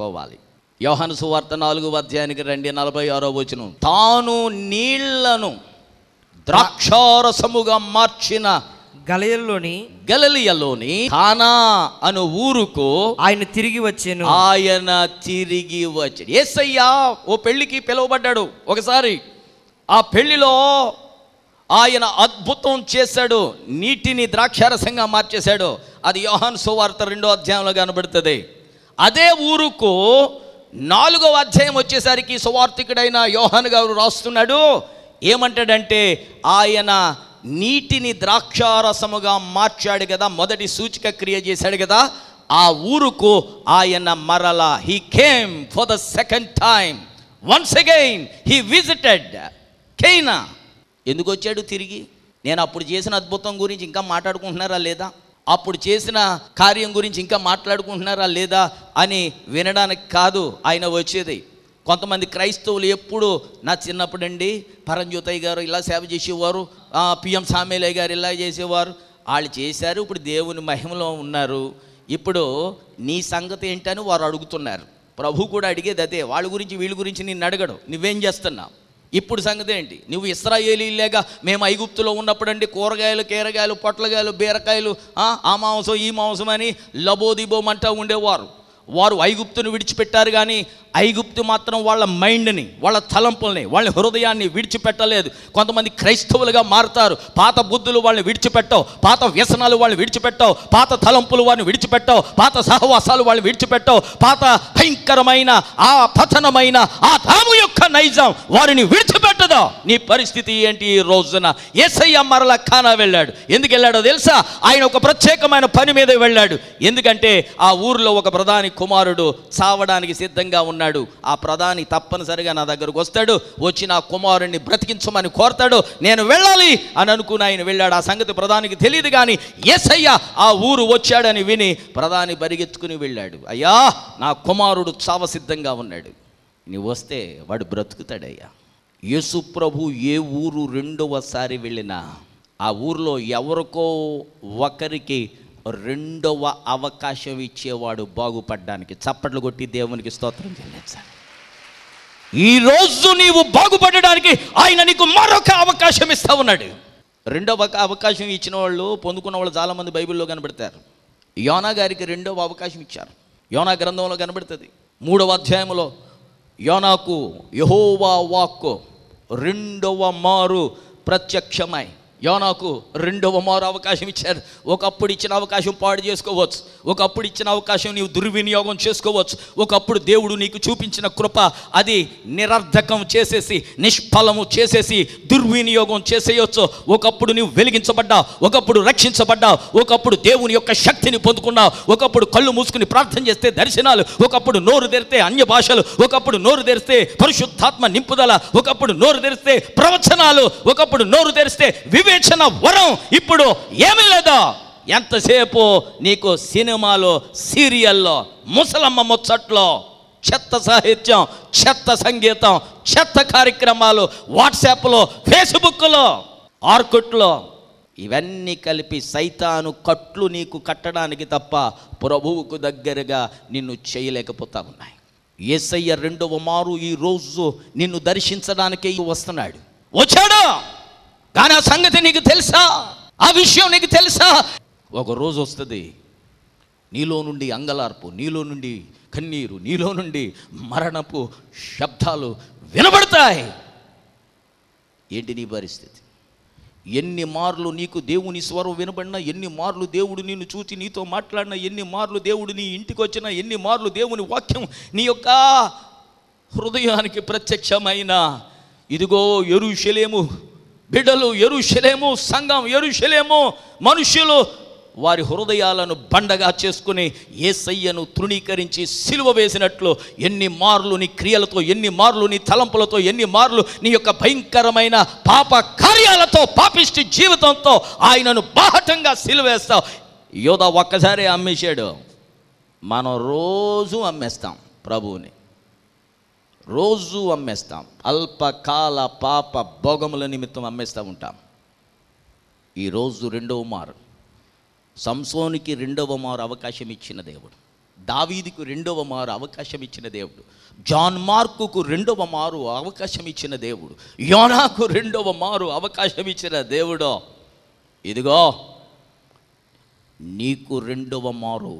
పోవాలి యోహన సువార్త నాలుగు అధ్యాయానికి రెండు నలభై ఆరో వచ్చిన తాను నీళ్లను ద్రాక్షారసముగా మార్చిన గలయల్లోని గలలియలోని కానా అను ఊరుకు ఆయన తిరిగి వచ్చాను ఆయన తిరిగి వచ్చాడు ఏసయ్యా ఓ పెళ్లికి పిలువబడ్డాడు ఒకసారి ఆ పెళ్లిలో ఆయన అద్భుతం చేశాడు నీటిని ద్రాక్షారసంగా మార్చేశాడు అది యోహాన్ సువార్త రెండో అధ్యాయంలో కనబడుతుంది అదే ఊరుకు నాలుగవ అధ్యాయం వచ్చేసరికి సువార్థికుడైన యోహన్ గారు రాస్తున్నాడు ఏమంటాడంటే ఆయన నీటిని ద్రాక్షారసముగా మార్చాడు కదా మొదటి సూచిక క్రియ చేశాడు కదా ఆ ఊరుకు ఆయన మరల he came for the second time once again he visited కెయినా ఎందుకు వచ్చాడు తిరిగి నేను అప్పుడు చేసిన అద్భుతం గురించి ఇంకా మాట్లాడుకుంటున్నారా లేదా అప్పుడు చేసిన కార్యం గురించి ఇంకా మాట్లాడుకుంటున్నారా లేదా అని వినడానికి కాదు ఆయన వచ్చేది కొంతమంది క్రైస్తవులు ఎప్పుడు నా అండి పరంజ్యోతయ్య గారు ఇలా సేవ చేసేవారు పిఎం సామేలయ్య గారు ఇలా చేసేవారు వాళ్ళు చేశారు ఇప్పుడు దేవుని మహిమలో ఉన్నారు ఇప్పుడు నీ సంగతి ఏంటని వారు అడుగుతున్నారు ప్రభు కూడా అడిగేది అదే వాళ్ళ గురించి వీళ్ళ గురించి నిన్ను అడగడు నువ్వేం చేస్తున్నావు ఇప్పుడు సంగతి ఏంటి నువ్వు ఇస్రాయేలీలేగా మేము ఐగుప్తులో ఉన్నప్పుడండి కూరగాయలు కీరగాయలు పొట్లకాయలు బీరకాయలు ఆ మాంసం ఈ మాంసం అని లబోదిబోమంటా ఉండేవారు వారు ఐగుప్తును విడిచిపెట్టారు కానీ ఐగుప్తు మాత్రం వాళ్ళ మైండ్ని వాళ్ళ తలంపుల్ని వాళ్ళ హృదయాన్ని విడిచిపెట్టలేదు కొంతమంది క్రైస్తవులుగా మారుతారు పాత బుద్ధులు వాళ్ళని విడిచిపెట్టవు పాత వ్యసనాలు వాళ్ళని విడిచిపెట్టవు పాత తలంపులు వారిని విడిచిపెట్టవు పాత సహవాసాలు వాళ్ళని విడిచిపెట్టవు పాత భయంకరమైన ఆ పతనమైన ఆ తాము యొక్క నైజం వారిని విడిచిపెట్ట ఏంటో నీ పరిస్థితి ఏంటి ఈ రోజున ఏసయ్య మరల ఖానా వెళ్ళాడు ఎందుకు వెళ్ళాడో తెలుసా ఆయన ఒక ప్రత్యేకమైన పని మీద వెళ్ళాడు ఎందుకంటే ఆ ఊర్లో ఒక ప్రధాని కుమారుడు సావడానికి సిద్ధంగా ఉన్నాడు ఆ ప్రధాని తప్పనిసరిగా నా దగ్గరకు వస్తాడు వచ్చి నా కుమారుణ్ణి బ్రతికించమని కోరతాడు నేను వెళ్ళాలి అని అనుకుని ఆయన వెళ్ళాడు ఆ సంగతి ప్రధానికి తెలియదు కానీ ఏసయ్య ఆ ఊరు వచ్చాడని విని ప్రధాని పరిగెత్తుకుని వెళ్ళాడు అయ్యా నా కుమారుడు చావసిద్ధంగా ఉన్నాడు నీ వస్తే వాడు బ్రతుకుతాడయ్యా యేసుప్రభు ఏ ఊరు రెండవసారి వెళ్ళినా ఆ ఊరిలో ఎవరికో ఒకరికి రెండవ అవకాశం ఇచ్చేవాడు బాగుపడడానికి చప్పట్లు కొట్టి దేవునికి స్తోత్రం చెల్లించాలి ఈరోజు నీవు బాగుపడడానికి ఆయన నీకు మరొక అవకాశం ఇస్తా ఉన్నాడు రెండవ అవకాశం ఇచ్చిన వాళ్ళు పొందుకున్న వాళ్ళు చాలామంది బైబిల్లో కనబడతారు యోనా గారికి రెండవ అవకాశం ఇచ్చారు యోనా గ్రంథంలో కనబడుతుంది మూడవ అధ్యాయంలో యోనాకు యహోవా వాక్కు రెండవ మారు ప్రత్యక్షమై యోనాకు రెండవ మారు అవకాశం ఇచ్చారు ఒకప్పుడు ఇచ్చిన అవకాశం పాడు చేసుకోవచ్చు ఒకప్పుడు ఇచ్చిన అవకాశం నీవు దుర్వినియోగం చేసుకోవచ్చు ఒకప్పుడు దేవుడు నీకు చూపించిన కృప అది నిరర్ధకం చేసేసి నిష్ఫలము చేసేసి దుర్వినియోగం చేసేయచ్చు ఒకప్పుడు నీవు వెలిగించబడ్డా ఒకప్పుడు రక్షించబడ్డా ఒకప్పుడు దేవుని యొక్క శక్తిని పొందుకున్నా ఒకప్పుడు కళ్ళు మూసుకుని ప్రార్థన చేస్తే దర్శనాలు ఒకప్పుడు నోరు తెరిస్తే అన్య భాషలు ఒకప్పుడు నోరు తెరిస్తే పరిశుద్ధాత్మ నింపుదల ఒకప్పుడు నోరు తెరిస్తే ప్రవచనాలు ఒకప్పుడు నోరు తెరిస్తే వివే వివేచన వరం ఇప్పుడు ఏమి లేదు ఎంతసేపు నీకు సినిమాలో సీరియల్లో ముసలమ్మ ముచ్చట్లో చెత్త సాహిత్యం చెత్త సంగీతం చెత్త కార్యక్రమాలు వాట్సాప్లో ఫేస్బుక్లో ఆర్కుట్లో ఇవన్నీ కలిపి సైతాను కట్లు నీకు కట్టడానికి తప్ప ప్రభువుకు దగ్గరగా నిన్ను చేయలేకపోతా ఉన్నాయి ఏసయ్య రెండవ మారు ఈరోజు నిన్ను దర్శించడానికే వస్తున్నాడు వచ్చాడు కానీ ఆ సంగతి నీకు తెలుసా ఆ విషయం నీకు తెలుసా ఒక రోజు వస్తుంది నీలో నుండి అంగలార్పు నీలో నుండి కన్నీరు నీలో నుండి మరణపు శబ్దాలు వినబడతాయి ఏంటి నీ పరిస్థితి ఎన్ని మార్లు నీకు దేవుని స్వరం వినబడినా ఎన్ని మార్లు దేవుడు నిన్ను చూచి నీతో మాట్లాడినా ఎన్ని మార్లు దేవుడు నీ ఇంటికి వచ్చినా ఎన్ని మార్లు దేవుని వాక్యం నీ యొక్క హృదయానికి ప్రత్యక్షమైన ఇదిగో ఎరుశలేము బిడ్డలు ఎరుశలేము సంఘం ఎరుశలేము మనుషులు వారి హృదయాలను బండగా చేసుకుని ఏసయ్యను తృణీకరించి సిలువ వేసినట్లు ఎన్ని మార్లు నీ క్రియలతో ఎన్ని మార్లు నీ తలంపులతో ఎన్ని మార్లు నీ యొక్క భయంకరమైన పాప కార్యాలతో పాపిష్టి జీవితంతో ఆయనను బాహటంగా సిలువేస్తావు యోధ ఒక్కసారి అమ్మేశాడు మనం రోజు అమ్మేస్తాం ప్రభువుని రోజు అమ్మేస్తాం అల్పకాల పాప భోగముల నిమిత్తం అమ్మేస్తూ ఉంటాం ఈరోజు రెండవ మారు సంసోనికి రెండవ మారు అవకాశం ఇచ్చిన దేవుడు దావీదికు రెండవ మారు అవకాశం ఇచ్చిన దేవుడు జాన్ మార్కుకు రెండవ మారు అవకాశం ఇచ్చిన దేవుడు యోనాకు రెండవ మారు అవకాశం ఇచ్చిన దేవుడో ఇదిగో నీకు రెండవ మారు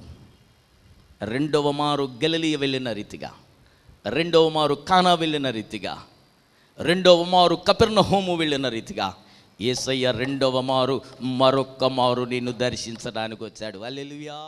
రెండవ మారు గెలలియ వెళ్ళిన రీతిగా రెండవ మారు కానా వెళ్ళిన రీతిగా రెండవ మారు కపిర్ణ హోము వెళ్ళిన రీతిగా ఏసయ్య రెండవ మారు మరొక్క మారు నిన్ను దర్శించడానికి వచ్చాడు అల్లెలుయా